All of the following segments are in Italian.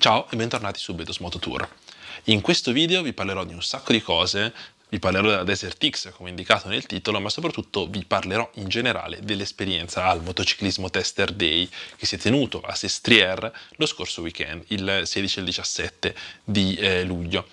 Ciao e bentornati su Betos Moto Tour. In questo video vi parlerò di un sacco di cose, vi parlerò della Desert X come indicato nel titolo, ma soprattutto vi parlerò in generale dell'esperienza al motociclismo Tester Day che si è tenuto a Sestriere lo scorso weekend, il 16 e il 17 di eh, luglio.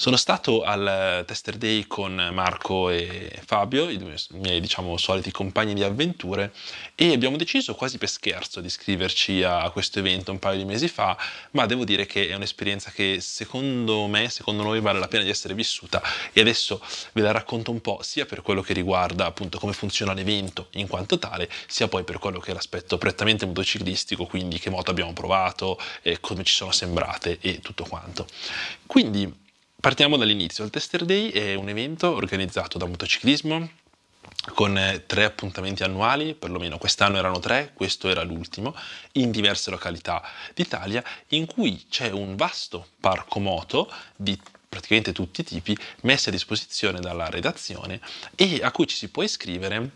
Sono stato al eh, Tester Day con Marco e Fabio, i due miei diciamo soliti compagni di avventure, e abbiamo deciso quasi per scherzo di iscriverci a questo evento un paio di mesi fa, ma devo dire che è un'esperienza che secondo me, secondo noi vale la pena di essere vissuta e adesso ve la racconto un po' sia per quello che riguarda appunto come funziona l'evento in quanto tale, sia poi per quello che è l'aspetto prettamente motociclistico, quindi che moto abbiamo provato, e come ci sono sembrate e tutto quanto. Quindi Partiamo dall'inizio. Il Tester Day è un evento organizzato da motociclismo con eh, tre appuntamenti annuali, perlomeno quest'anno erano tre, questo era l'ultimo, in diverse località d'Italia, in cui c'è un vasto parco moto di praticamente tutti i tipi messi a disposizione dalla redazione e a cui ci si può iscrivere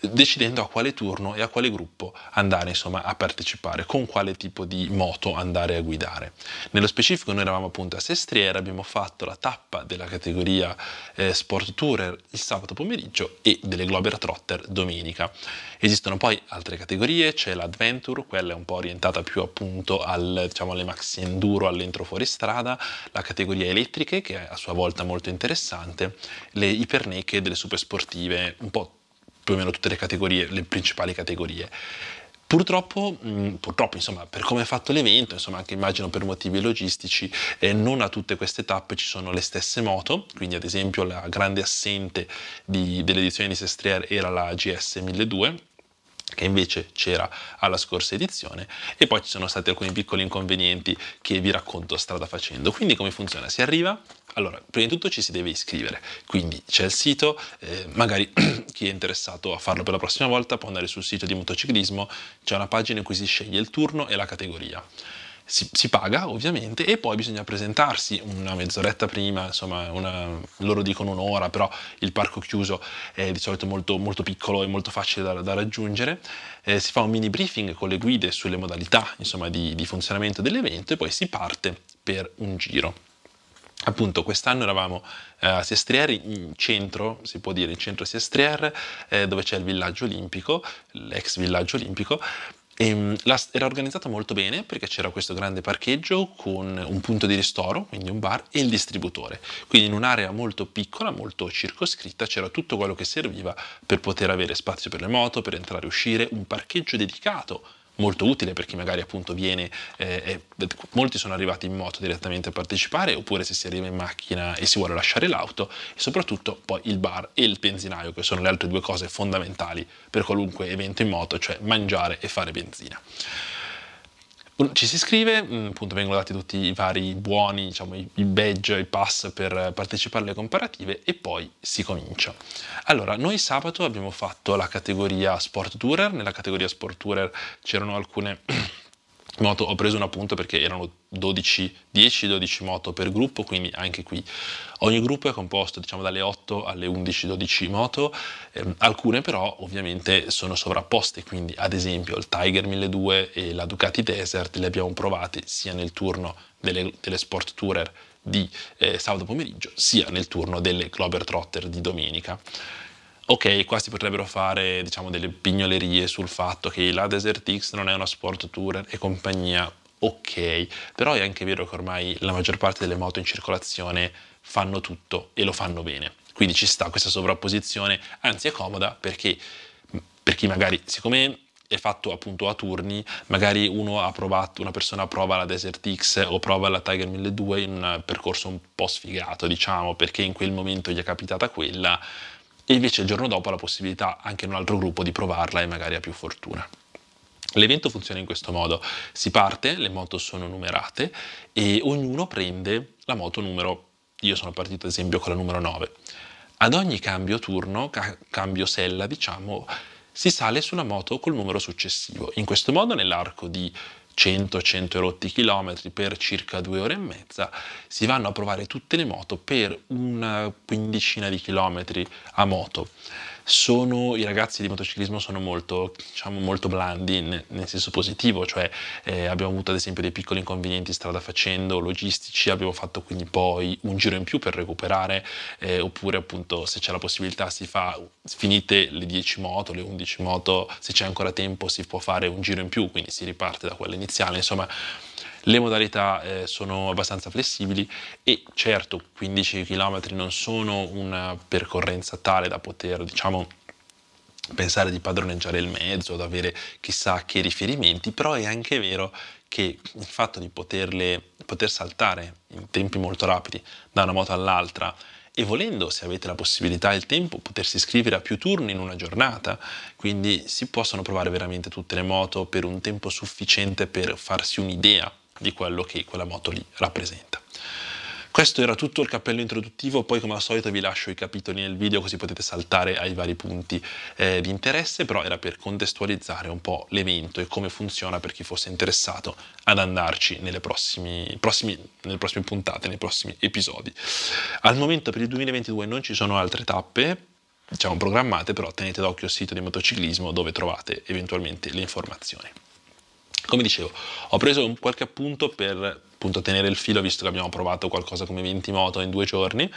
decidendo a quale turno e a quale gruppo andare insomma, a partecipare, con quale tipo di moto andare a guidare. Nello specifico noi eravamo appunto a Sestriera, abbiamo fatto la tappa della categoria eh, Sport Tourer il sabato pomeriggio e delle Glober Trotter domenica. Esistono poi altre categorie, c'è l'Adventure, quella è un po' orientata più appunto al, diciamo, alle maxi enduro, all'entro fuoristrada, la categoria elettriche che è a sua volta molto interessante, le iperneche delle super sportive un po' più o meno tutte le categorie, le principali categorie. Purtroppo, mm, purtroppo insomma, per come è fatto l'evento, insomma, anche immagino per motivi logistici, eh, non a tutte queste tappe ci sono le stesse moto, quindi ad esempio la grande assente dell'edizione di Sestriere era la GS 1002, che invece c'era alla scorsa edizione e poi ci sono stati alcuni piccoli inconvenienti che vi racconto strada facendo. Quindi come funziona? Si arriva, allora prima di tutto ci si deve iscrivere, quindi c'è il sito, eh, magari chi è interessato a farlo per la prossima volta può andare sul sito di motociclismo, c'è una pagina in cui si sceglie il turno e la categoria si, si, paga ovviamente e poi bisogna presentarsi una mezz'oretta prima, insomma una, loro dicono un'ora, però il parco chiuso è di solito molto, molto piccolo e molto facile da, da raggiungere, eh, si fa un mini briefing con le guide sulle modalità insomma, di, di funzionamento dell'evento e poi si parte per un giro appunto quest'anno eravamo eh, a Sestriere in centro, si può dire in centro Sestriere, eh, dove c'è il villaggio olimpico, l'ex villaggio olimpico, Ehm, era organizzata molto bene perché c'era questo grande parcheggio con un punto di ristoro, quindi un bar e il distributore. Quindi in un'area molto piccola, molto circoscritta, c'era tutto quello che serviva per poter avere spazio per le moto, per entrare e uscire, un parcheggio dedicato molto utile per chi magari appunto viene, eh, e, molti sono arrivati in moto direttamente a partecipare oppure se si arriva in macchina e si vuole lasciare l'auto e soprattutto poi il bar e il benzinaio che sono le altre due cose fondamentali per qualunque evento in moto, cioè mangiare e fare benzina ci si iscrive, mm, appunto vengono dati tutti i vari buoni, diciamo, i badge, i pass per partecipare alle comparative e poi si comincia. Allora, noi sabato abbiamo fatto la categoria Sport Tourer, nella categoria Sport Tourer c'erano alcune moto ho preso un appunto perché erano 10-12 moto per gruppo, quindi anche qui ogni gruppo è composto diciamo dalle 8 alle 11-12 moto, ehm, alcune però ovviamente sono sovrapposte, quindi ad esempio il Tiger 1200 e la Ducati Desert le abbiamo provate sia nel turno delle, delle Sport Tourer di eh, sabato pomeriggio, sia nel turno delle Glober Trotter di domenica ok, qua si potrebbero fare diciamo, delle pignolerie sul fatto che la Desert X non è una sport tourer e compagnia, ok, però è anche vero che ormai la maggior parte delle moto in circolazione fanno tutto e lo fanno bene. Quindi ci sta questa sovrapposizione, anzi è comoda perché per chi magari, siccome è fatto appunto a turni, magari uno ha provato, una persona prova la Desert X o prova la Tiger 1200 in un percorso un po' sfigato, diciamo, perché in quel momento gli è capitata quella, e invece il giorno dopo la possibilità anche in un altro gruppo di provarla e magari ha più fortuna. L'evento funziona in questo modo, si parte, le moto sono numerate e ognuno prende la moto numero, io sono partito ad esempio con la numero 9. Ad ogni cambio turno, ca- cambio sella diciamo, si sale sulla moto col numero successivo. In questo modo nell'arco di 100-100 rotti chilometri per circa due ore e mezza, si vanno a provare tutte le moto per una quindicina di chilometri a moto sono, i ragazzi di motociclismo sono molto, diciamo, molto blandi nel, senso positivo, cioè eh, abbiamo avuto ad esempio dei piccoli inconvenienti strada facendo, logistici, abbiamo fatto quindi poi un giro in più per recuperare, eh, oppure appunto se c'è la possibilità si fa, finite le 10 moto, le 11 moto, se c'è ancora tempo si può fare un giro in più, quindi si riparte da quella iniziale, insomma le modalità eh, sono abbastanza flessibili e certo 15 km non sono una percorrenza tale da poter, diciamo, pensare di padroneggiare il mezzo, ad avere chissà che riferimenti, però è anche vero che il fatto di poterle, poter saltare in tempi molto rapidi da una moto all'altra e volendo, se avete la possibilità e il tempo, potersi iscrivere a più turni in una giornata, quindi si possono provare veramente tutte le moto per un tempo sufficiente per farsi un'idea di quello che quella moto lì rappresenta. Questo era tutto il cappello introduttivo, poi come al solito vi lascio i capitoli nel video così potete saltare ai vari punti eh, di interesse, però era per contestualizzare un po' l'evento e come funziona per chi fosse interessato ad andarci nelle prossime, prossimi, nelle prossime puntate, nei prossimi episodi. Al momento per il 2022 non ci sono altre tappe, diciamo programmate, però tenete d'occhio il sito di motociclismo dove trovate eventualmente le informazioni. Come dicevo, ho preso qualche appunto per appunto, tenere il filo, visto che abbiamo provato qualcosa come 20 moto in due giorni.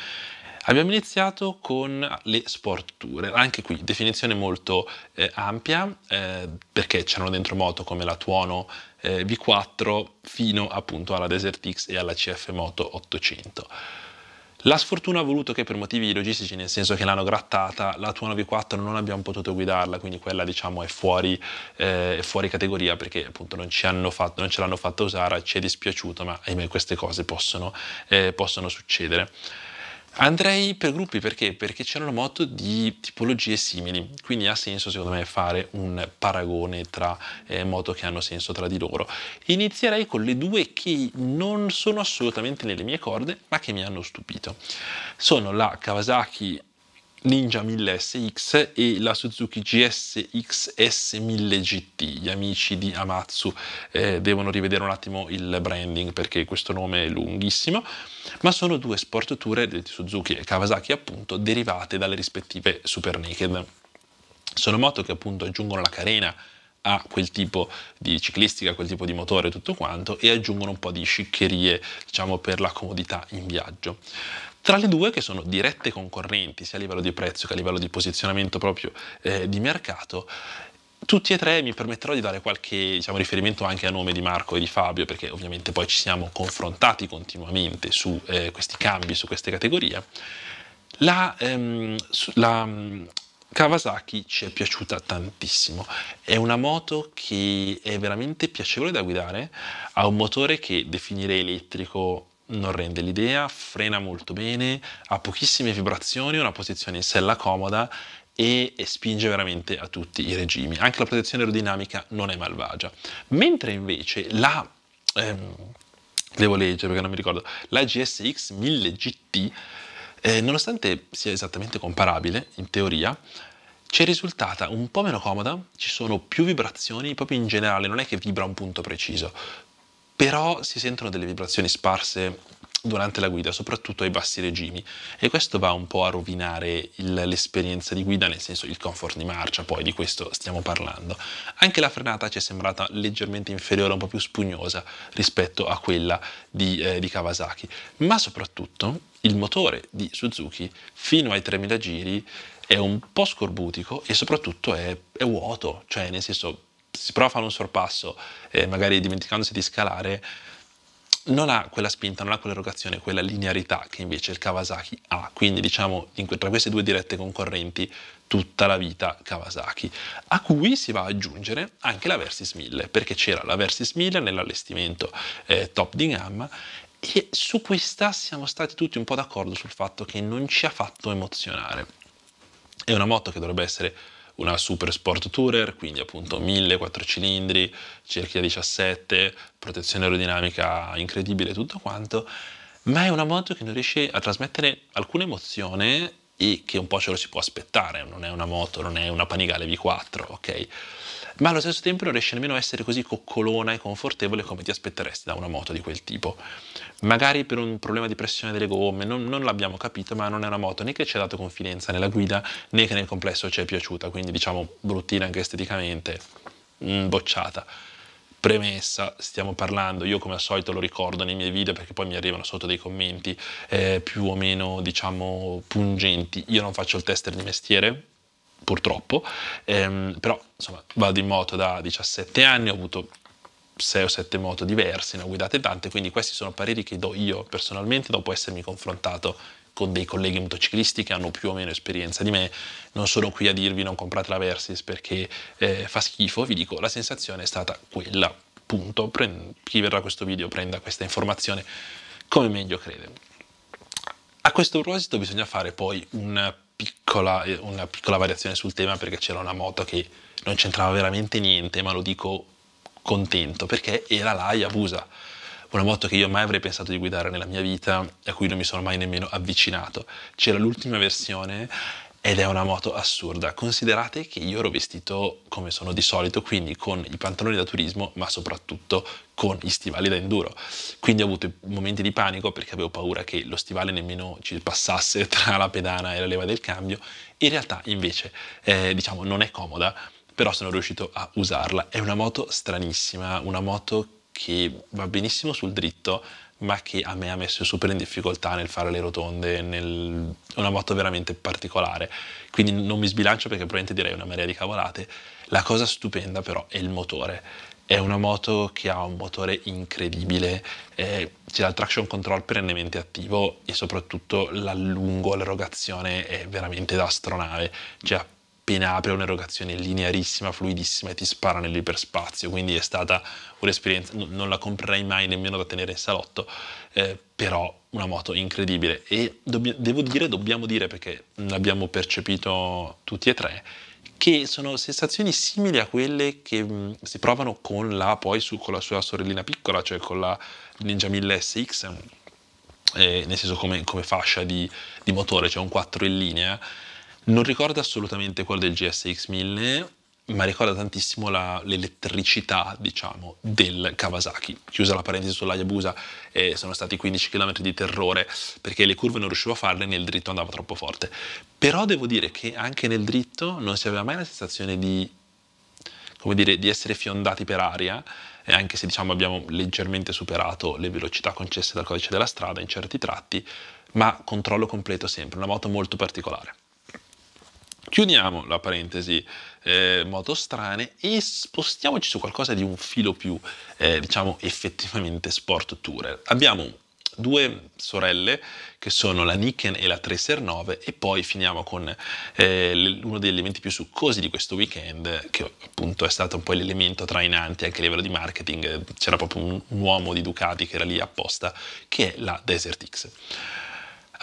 Abbiamo iniziato con le sport tour, anche qui definizione molto eh, ampia eh, perché c'erano dentro moto come la Tuono eh, V4 fino appunto alla Desert X e alla CF Moto 800. La sfortuna ha voluto che per motivi logistici, nel senso che l'hanno grattata, la tua 94 non abbiamo potuto guidarla, quindi quella diciamo è fuori, eh, è fuori categoria perché appunto non, fatto, non ce l'hanno fatta usare, ci è dispiaciuto, ma ahimè queste cose possono, eh, possono succedere. Andrei per gruppi perché? Perché c'erano moto di tipologie simili, quindi ha senso secondo me fare un paragone tra eh, moto che hanno senso tra di loro. Inizierei con le due che non sono assolutamente nelle mie corde ma che mi hanno stupito. Sono la Kawasaki Ninja 1000SX e la Suzuki GSX S1000GT. Gli amici di Amatsu eh, devono rivedere un attimo il branding perché questo nome è lunghissimo, ma sono due sport tourer di Suzuki e Kawasaki appunto derivate dalle rispettive Super Naked. Sono moto che appunto aggiungono la carena a quel tipo di ciclistica, a quel tipo di motore e tutto quanto e aggiungono un po' di sciccherie diciamo per la comodità in viaggio tra le due che sono dirette concorrenti sia a livello di prezzo che a livello di posizionamento proprio eh, di mercato. Tutti e tre mi permetterò di dare qualche diciamo, riferimento anche a nome di Marco e di Fabio, perché ovviamente poi ci siamo confrontati continuamente su eh, questi cambi, su queste categorie. La, ehm, la mm, Kawasaki ci è piaciuta tantissimo, è una moto che è veramente piacevole da guidare, ha un motore che definirei elettrico non rende l'idea, frena molto bene, ha pochissime vibrazioni, una posizione in sella comoda e, e spinge veramente a tutti i regimi. Anche la protezione aerodinamica non è malvagia. Mentre invece la... Ehm, devo leggere perché non mi ricordo, la GSX 1000 GT, eh, nonostante sia esattamente comparabile in teoria, ci è risultata un po' meno comoda, ci sono più vibrazioni, proprio in generale non è che vibra un punto preciso, però si sentono delle vibrazioni sparse durante la guida, soprattutto ai bassi regimi e questo va un po' a rovinare il, l'esperienza di guida, nel senso il comfort di marcia, poi di questo stiamo parlando. Anche la frenata ci è sembrata leggermente inferiore, un po' più spugnosa rispetto a quella di, eh, di Kawasaki, ma soprattutto il motore di Suzuki fino ai 3000 giri è un po' scorbutico e soprattutto è, è vuoto, cioè nel senso si prova a fare un sorpasso, eh, magari dimenticandosi di scalare, non ha quella spinta, non ha quell'erogazione, quella linearità che invece il Kawasaki ha. Quindi diciamo tra queste due dirette concorrenti tutta la vita Kawasaki, a cui si va ad aggiungere anche la Versys 1000, perché c'era la Versys 1000 nell'allestimento eh, top di gamma e su questa siamo stati tutti un po' d'accordo sul fatto che non ci ha fatto emozionare. È una moto che dovrebbe essere una Super Sport Tourer, quindi appunto 1000, 4 cilindri, cerchia 17, protezione aerodinamica incredibile, tutto quanto, ma è una moto che non riesce a trasmettere alcuna emozione e che un po' ce lo si può aspettare, non è una moto, non è una Panigale V4, ok? ma allo stesso tempo non riesce nemmeno a essere così coccolona e confortevole come ti aspetteresti da una moto di quel tipo. Magari per un problema di pressione delle gomme, non, non l'abbiamo capito, ma non è una moto né che ci ha dato confidenza nella guida né che nel complesso ci è piaciuta, quindi diciamo bruttina anche esteticamente, mm, bocciata premessa, stiamo parlando, io come al solito lo ricordo nei miei video perché poi mi arrivano sotto dei commenti eh, più o meno diciamo pungenti, io non faccio il tester di mestiere, purtroppo, ehm, però insomma vado in moto da 17 anni, ho avuto 6 o 7 moto diverse, ne ho guidate tante, quindi questi sono pareri che do io personalmente dopo essermi confrontato con dei colleghi motociclisti che hanno più o meno esperienza di me, non sono qui a dirvi non comprate la Versys perché eh, fa schifo, vi dico la sensazione è stata quella, punto, Prend chi verrà questo video prenda questa informazione come meglio crede. A questo proposito bisogna fare poi un piccola, eh, una piccola variazione sul tema perché c'era una moto che non c'entrava veramente niente, ma lo dico contento perché era la Hayabusa, una moto che io mai avrei pensato di guidare nella mia vita e a cui non mi sono mai nemmeno avvicinato. C'era l'ultima versione ed è una moto assurda. Considerate che io ero vestito come sono di solito, quindi con i pantaloni da turismo, ma soprattutto con gli stivali da enduro. Quindi ho avuto momenti di panico perché avevo paura che lo stivale nemmeno ci passasse tra la pedana e la leva del cambio. In realtà invece, eh, diciamo, non è comoda, però sono riuscito a usarla. È una moto stranissima, una moto che va benissimo sul dritto, ma che a me ha messo super in difficoltà nel fare le rotonde, nel... una moto veramente particolare. Quindi non mi sbilancio perché probabilmente direi una marea di cavolate. La cosa stupenda però è il motore. È una moto che ha un motore incredibile, eh, c'è il traction control perennemente attivo e soprattutto l'allungo, l'erogazione è veramente da astronave. Cioè, appena apre un'erogazione linearissima, fluidissima e ti spara nell'iperspazio, quindi è stata un'esperienza, non la comprerei mai nemmeno da tenere in salotto, eh, però una moto incredibile e devo dire, dobbiamo dire perché l'abbiamo percepito tutti e tre, che sono sensazioni simili a quelle che mh, mm, si provano con la, poi su, con la sua sorellina piccola, cioè con la Ninja 1000 SX, eh, nel senso come, come fascia di, di motore, cioè un 4 in linea, non ricorda assolutamente quello del GSX 1000, ma ricorda tantissimo la, l'elettricità, diciamo, del Kawasaki. Chiusa la parentesi sull'Hayabusa, eh, sono stati 15 km di terrore perché le curve non riuscivo a farle, nel dritto andava troppo forte. Però devo dire che anche nel dritto non si aveva mai la sensazione di, come dire, di essere fiondati per aria, eh, anche se diciamo abbiamo leggermente superato le velocità concesse dal codice della strada in certi tratti, ma controllo completo sempre, una moto molto particolare. Chiudiamo la parentesi eh, moto strane e spostiamoci su qualcosa di un filo più, eh, diciamo, effettivamente sport tour Abbiamo due sorelle che sono la Nikken e la Tracer 9 e poi finiamo con eh, uno degli elementi più succosi di questo weekend che appunto è stato un po' l'elemento trainante anche a livello di marketing eh, c'era proprio un, un uomo di Ducati che era lì apposta che è la Desert X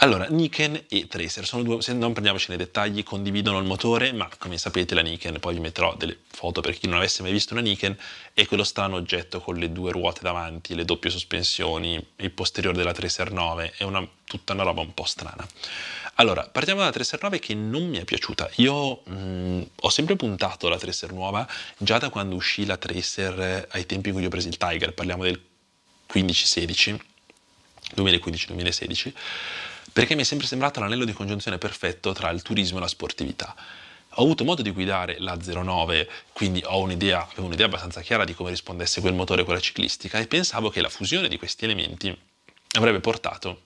allora, Niken e Tracer sono due, se non prendiamoci nei dettagli, condividono il motore, ma come sapete la Niken, poi vi metterò delle foto per chi non avesse mai visto una Niken, è quello strano oggetto con le due ruote davanti, le doppie sospensioni, il posteriore della Tracer 9, è una, tutta una roba un po' strana. Allora, partiamo dalla Tracer 9 che non mi è piaciuta. Io mh, mm, ho sempre puntato la Tracer nuova, già da quando uscì la Tracer eh, ai tempi in cui ho preso il Tiger, parliamo del 15-16, 2015-2016 perché mi è sempre sembrato l'anello di congiunzione perfetto tra il turismo e la sportività. Ho avuto modo di guidare la 09, quindi ho un'idea, avevo un'idea abbastanza chiara di come rispondesse quel motore quella ciclistica e pensavo che la fusione di questi elementi avrebbe portato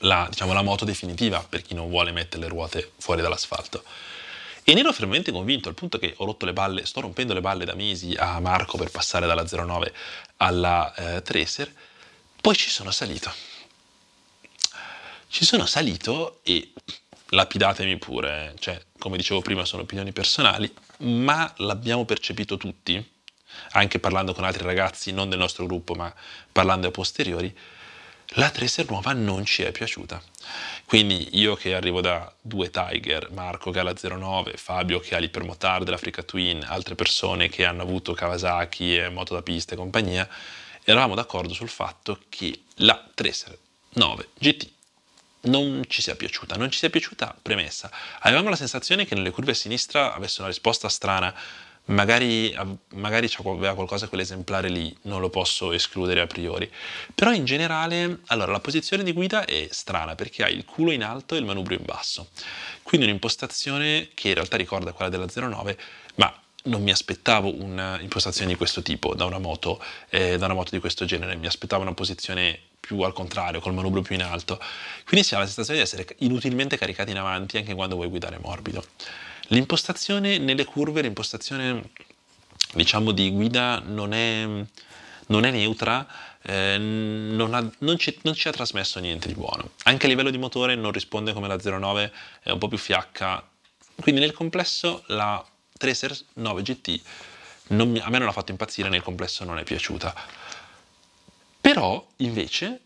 la, diciamo, la moto definitiva per chi non vuole mettere le ruote fuori dall'asfalto. E ne ero fermamente convinto, al punto che ho rotto le balle, sto rompendo le balle da mesi a Marco per passare dalla 09 alla eh, Tracer, poi ci sono salito. Ci sono salito e lapidatemi pure, cioè, come dicevo prima sono opinioni personali, ma l'abbiamo percepito tutti, anche parlando con altri ragazzi, non del nostro gruppo, ma parlando a posteriori, la Tracer nuova non ci è piaciuta. Quindi io che arrivo da due Tiger, Marco che ha la 09, Fabio che ha l'ipermotard dell'Africa Twin, altre persone che hanno avuto Kawasaki e moto da pista e compagnia, eravamo d'accordo sul fatto che la Tracer 9 GT non ci sia piaciuta. Non ci sia piaciuta, premessa. Avevamo la sensazione che nelle curve a sinistra avesse una risposta strana. Magari, magari aveva qualcosa quell'esemplare lì, non lo posso escludere a priori. Però in generale, allora, la posizione di guida è strana perché ha il culo in alto e il manubrio in basso. Quindi un'impostazione che in realtà ricorda quella della 09, ma non mi aspettavo un'impostazione di questo tipo da una moto, eh, da una moto di questo genere, mi aspettavo una posizione più al contrario, col manubrio più in alto. Quindi si ha la sensazione di essere inutilmente caricati in avanti anche quando vuoi guidare morbido. L'impostazione nelle curve, l'impostazione diciamo di guida non è, non è neutra, eh, non, ha, non, ci, non, ci, ha trasmesso niente di buono. Anche a livello di motore non risponde come la 09, è un po' più fiacca. Quindi nel complesso la Tracer 9 GT mi, a me non ha fatto impazzire, nel complesso non è piaciuta. Però, invece,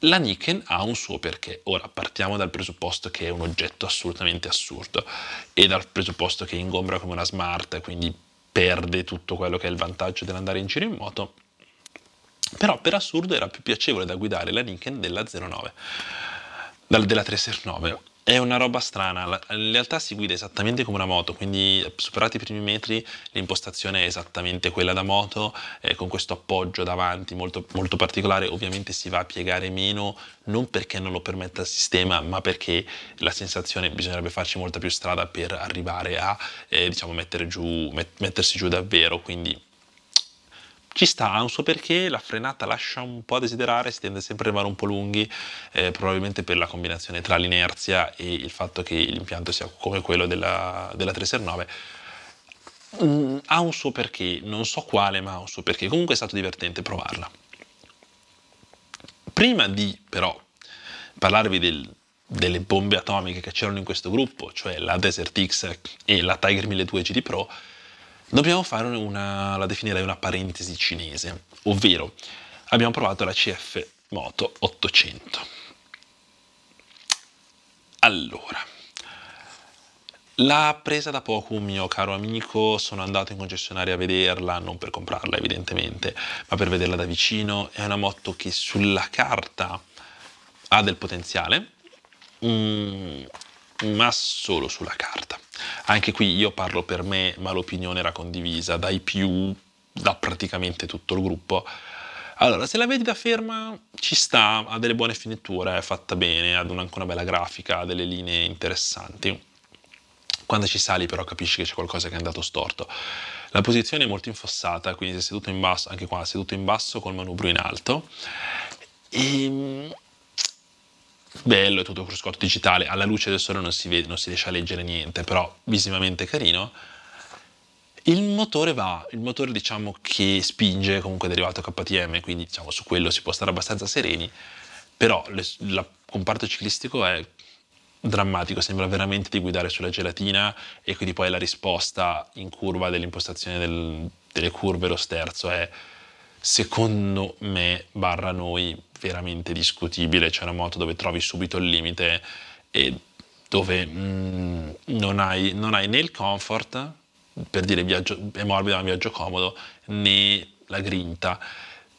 la Niken ha un suo perché. Ora, partiamo dal presupposto che è un oggetto assolutamente assurdo e dal presupposto che ingombra come una smart e quindi perde tutto quello che è il vantaggio dell'andare in giro in moto. Però per assurdo era più piacevole da guidare la Niken della 09, della 369 è una roba strana, in realtà si guida esattamente come una moto, quindi superati i primi metri l'impostazione è esattamente quella da moto, eh, con questo appoggio davanti molto, molto, particolare, ovviamente si va a piegare meno, non perché non lo permetta il sistema, ma perché la sensazione bisognerebbe farci molta più strada per arrivare a eh, diciamo, giù, met mettersi giù davvero, quindi ci sta, ha un suo perché, la frenata lascia un po' a desiderare, si tende sempre a arrivare un po' lunghi, eh, probabilmente per la combinazione tra l'inerzia e il fatto che l'impianto sia come quello della, della 369. Mm, ha un suo perché, non so quale, ma ha un suo perché. Comunque è stato divertente provarla. Prima di però parlarvi del, delle bombe atomiche che c'erano in questo gruppo, cioè la Desert X e la Tiger 1200 GD Pro, Dobbiamo fare una, la definirei una parentesi cinese, ovvero abbiamo provato la CF Moto 800. Allora, l'ha presa da poco un mio caro amico, sono andato in concessionaria a vederla, non per comprarla evidentemente, ma per vederla da vicino, è una moto che sulla carta ha del potenziale, mm, ma solo sulla carta. Anche qui io parlo per me, ma l'opinione era condivisa dai più, da praticamente tutto il gruppo. Allora, se la vedi da ferma ci sta, ha delle buone finiture, è fatta bene, ha anche una bella grafica, ha delle linee interessanti. Quando ci sali però capisci che c'è qualcosa che è andato storto. La posizione è molto infossata, quindi sei seduto in basso, anche qua seduto in basso col manubrio in alto. E ehm, bello, è tutto cruscotto digitale, alla luce del sole non si, vede, non si riesce a leggere niente, però visivamente carino. Il motore va, il motore diciamo che spinge, comunque è derivato KTM, quindi diciamo su quello si può stare abbastanza sereni, però il comparto ciclistico è drammatico, sembra veramente di guidare sulla gelatina e quindi poi la risposta in curva dell'impostazione del, delle curve, lo sterzo, è secondo me, barra noi, veramente discutibile, c'è una moto dove trovi subito il limite e dove mm, non, hai, non, hai, né il comfort, per dire viaggio, è morbido ma viaggio comodo, né la grinta.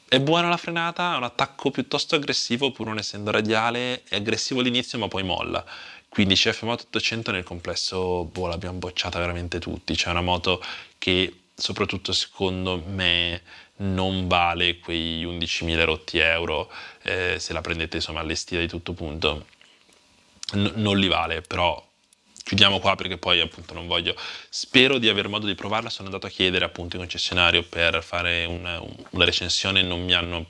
È buona la frenata, è un attacco piuttosto aggressivo pur non essendo radiale, è aggressivo all'inizio ma poi molla. Quindi CF Moto 800 nel complesso boh, l'abbiamo bocciata veramente tutti, c'è una moto che soprattutto secondo me non vale quei 11.000 rotti euro eh, se la prendete insomma allestita di tutto punto N non li vale però chiudiamo qua perché poi appunto non voglio spero di aver modo di provarla sono andato a chiedere appunto in concessionario per fare una, una recensione non mi hanno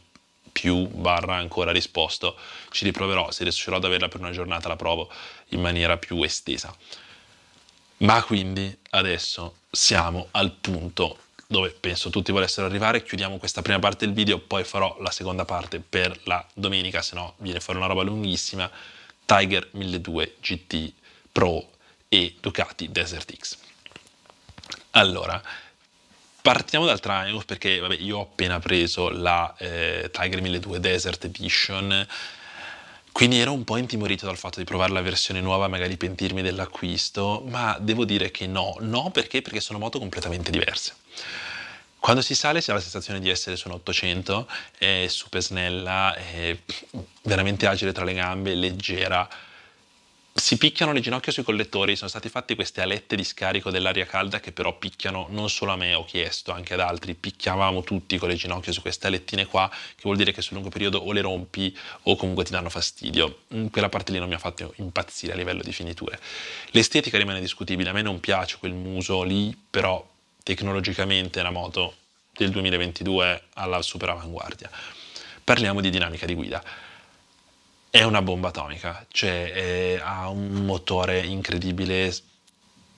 più barra ancora risposto ci riproverò se riuscirò ad averla per una giornata la provo in maniera più estesa ma quindi adesso siamo al punto dove penso tutti volessero arrivare. Chiudiamo questa prima parte del video, poi farò la seconda parte per la domenica, se no viene fuori una roba lunghissima. Tiger 1200 GT Pro e Ducati Desert X. Allora, partiamo dal Triumph perché vabbè, io ho appena preso la eh, Tiger 1200 Desert Edition quindi ero un po' intimorito dal fatto di provare la versione nuova e magari pentirmi dell'acquisto, ma devo dire che no. No perché? Perché sono moto completamente diverse. Quando si sale si ha la sensazione di essere su un 800, è super snella, è veramente agile tra le gambe, leggera, si picchiano le ginocchia sui collettori, sono stati fatti queste alette di scarico dell'aria calda che però picchiano non solo a me, ho chiesto anche ad altri, picchiavamo tutti con le ginocchia su queste alettine qua, che vuol dire che sul lungo periodo o le rompi o comunque ti danno fastidio. Mm, quella parte lì non mi ha fatto impazzire a livello di finiture. L'estetica rimane discutibile, a me non piace quel muso lì, però tecnologicamente la moto del 2022 alla super avanguardia. Parliamo di dinamica di guida è una bomba atomica, cioè è, ha un motore incredibile,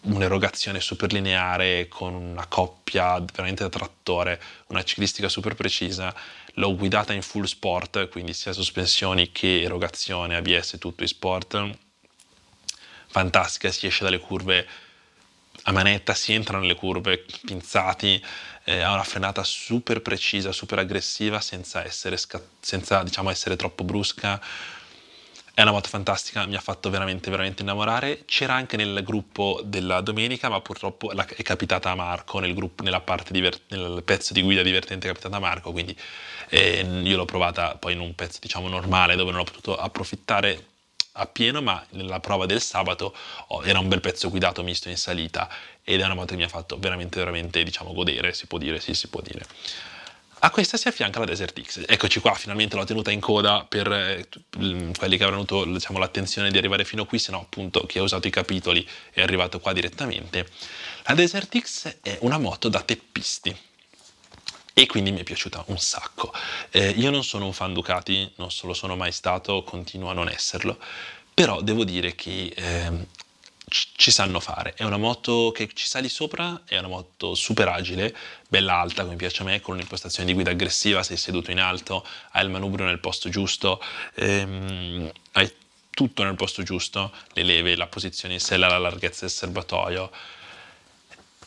un'erogazione super lineare con una coppia veramente da trattore, una ciclistica super precisa. L'ho guidata in full sport, quindi sia sospensioni che erogazione, ABS, tutto in sport. Fantastica, si esce dalle curve a manetta, si entra nelle curve pinzati, eh, ha una frenata super precisa, super aggressiva, senza essere, senza, diciamo, essere troppo brusca è una moto fantastica, mi ha fatto veramente, veramente innamorare. C'era anche nel gruppo della domenica, ma purtroppo è capitata a Marco nel, gruppo, nella parte nel pezzo di guida divertente è capitata a Marco, quindi eh, io l'ho provata poi in un pezzo diciamo normale dove non ho potuto approfittare a pieno, ma nella prova del sabato oh, era un bel pezzo guidato misto in salita ed è una moto che mi ha fatto veramente, veramente diciamo godere, si può dire, sì, si può dire. A questa si affianca la Desert X. Eccoci qua, finalmente l'ho tenuta in coda per eh, mm, quelli che avranno avuto diciamo, l'attenzione di arrivare fino qui, se no appunto chi ha usato i capitoli è arrivato qua direttamente. La Desert X è una moto da teppisti e quindi mi è piaciuta un sacco. Eh, io non sono un fan Ducati, non lo sono mai stato, continuo a non esserlo, però devo dire che eh, ci sanno fare. È una moto che ci sali sopra, è una moto super agile, bella alta come piace a me, con un'impostazione di guida aggressiva, sei seduto in alto, hai il manubrio nel posto giusto, ehm, hai tutto nel posto giusto, le leve, la posizione in sella, la larghezza del serbatoio.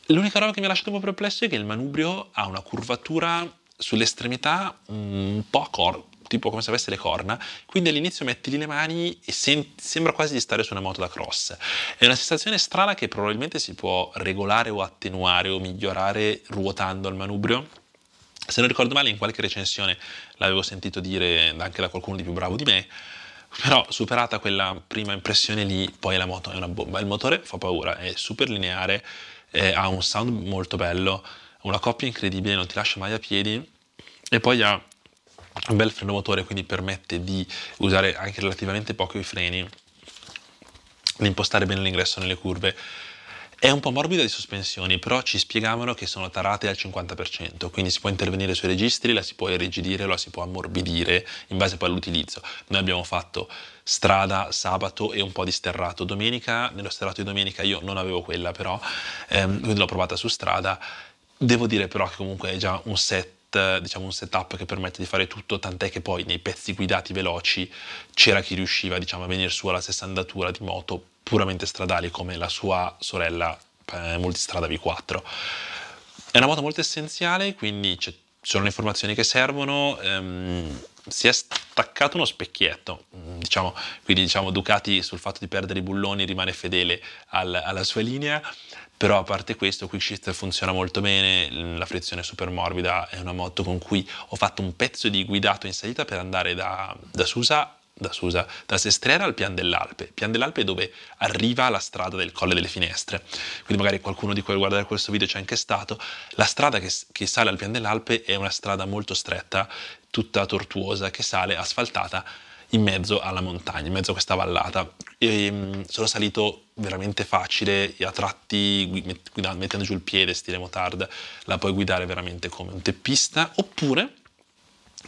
L'unica roba che mi ha lasciato un po' perplesso è che il manubrio ha una curvatura sull'estremità un po' cor- tipo come se avesse le corna, quindi all'inizio metti lì le mani e senti, sembra quasi di stare su una moto da cross. È una sensazione strana che probabilmente si può regolare o attenuare o migliorare ruotando al manubrio. Se non ricordo male in qualche recensione l'avevo sentito dire anche da qualcuno di più bravo di me, però superata quella prima impressione lì, poi la moto è una bomba. Il motore fa paura, è super lineare, è, ha un sound molto bello, una coppia incredibile, non ti lascia mai a piedi e poi ha un bel freno motore quindi permette di usare anche relativamente poco i freni di impostare bene l'ingresso nelle curve è un po' morbida di sospensioni, però ci spiegavano che sono tarate al 50%, quindi si può intervenire sui registri, la si può irrigidire, la si può ammorbidire in base poi all'utilizzo. Noi abbiamo fatto strada sabato e un po' di sterrato domenica, nello sterrato di domenica io non avevo quella però, ehm, quindi l'ho provata su strada, devo dire però che comunque è già un set diciamo un setup che permette di fare tutto, tant'è che poi nei pezzi guidati veloci c'era chi riusciva diciamo, a venire su alla stessa andatura di moto puramente stradali come la sua sorella eh, multistrada V4. È una moto molto essenziale, quindi ci sono le informazioni che servono. Ehm, si è staccato uno specchietto, mm, diciamo, quindi diciamo Ducati sul fatto di perdere i bulloni rimane fedele al, alla sua linea, però a parte questo Quick Shift funziona molto bene, la frizione è super morbida, è una moto con cui ho fatto un pezzo di guidato in salita per andare da, da Susa da Susa, da Sestrera al Pian dell'Alpe, Pian dell'Alpe dove arriva la strada del Colle delle Finestre, quindi magari qualcuno di cui a guardare questo video c'è anche stato, la strada che, che, sale al Pian dell'Alpe è una strada molto stretta tutta tortuosa che sale asfaltata in mezzo alla montagna, in mezzo a questa vallata. E mm, sono salito veramente facile, a tratti mettendo giù il piede stile motard, la puoi guidare veramente come un teppista, oppure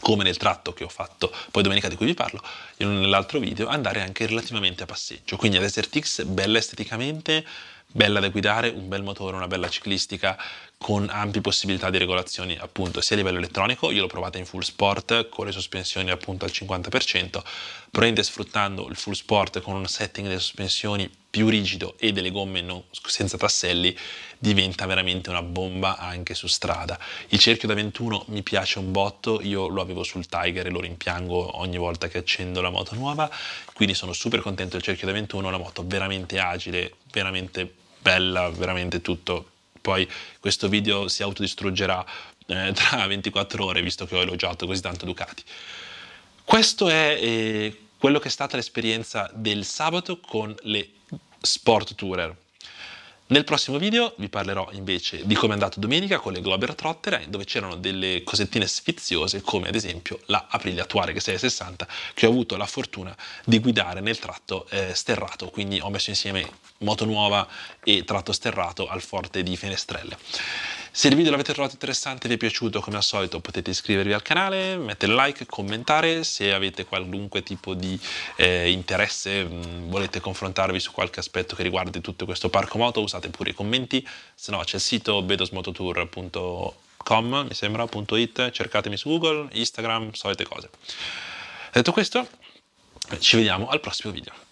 come nel tratto che ho fatto poi domenica di cui vi parlo, nell'altro video, andare anche relativamente a passeggio. Quindi la Desert X, bella esteticamente, bella da guidare, un bel motore, una bella ciclistica con ampie possibilità di regolazioni appunto sia a livello elettronico, io l'ho provata in full sport con le sospensioni appunto al 50%, probabilmente sfruttando il full sport con un setting delle sospensioni più rigido e delle gomme non, senza tasselli diventa veramente una bomba anche su strada. Il cerchio da 21 mi piace un botto, io lo avevo sul Tiger e lo rimpiango ogni volta che accendo la moto nuova, quindi sono super contento del cerchio da 21, una moto veramente agile, veramente bella, veramente tutto. Poi questo video si autodistruggerà eh, tra 24 ore visto che ho elogiato così tanto Ducati. Questo è eh, quello che è stata l'esperienza del sabato con le Sport Tourer. Nel prossimo video vi parlerò invece di come è andato domenica con le Glober Trotter, dove c'erano delle cosettine sfiziose come ad esempio la Aprilia Tuareg 660 che ho avuto la fortuna di guidare nel tratto eh, sterrato, quindi ho messo insieme moto nuova e tratto sterrato al forte di Fenestrelle. Se il video l'avete trovato interessante e vi è piaciuto, come al solito, potete iscrivervi al canale, mettere like, commentare, se avete qualunque tipo di eh, interesse, mh, mm, volete confrontarvi su qualche aspetto che riguardi tutto questo parco moto, usate pure i commenti, se no c'è il sito bedosmototour.com, mi sembra, cercatemi su Google, Instagram, solite cose. Detto questo, ci vediamo al prossimo video.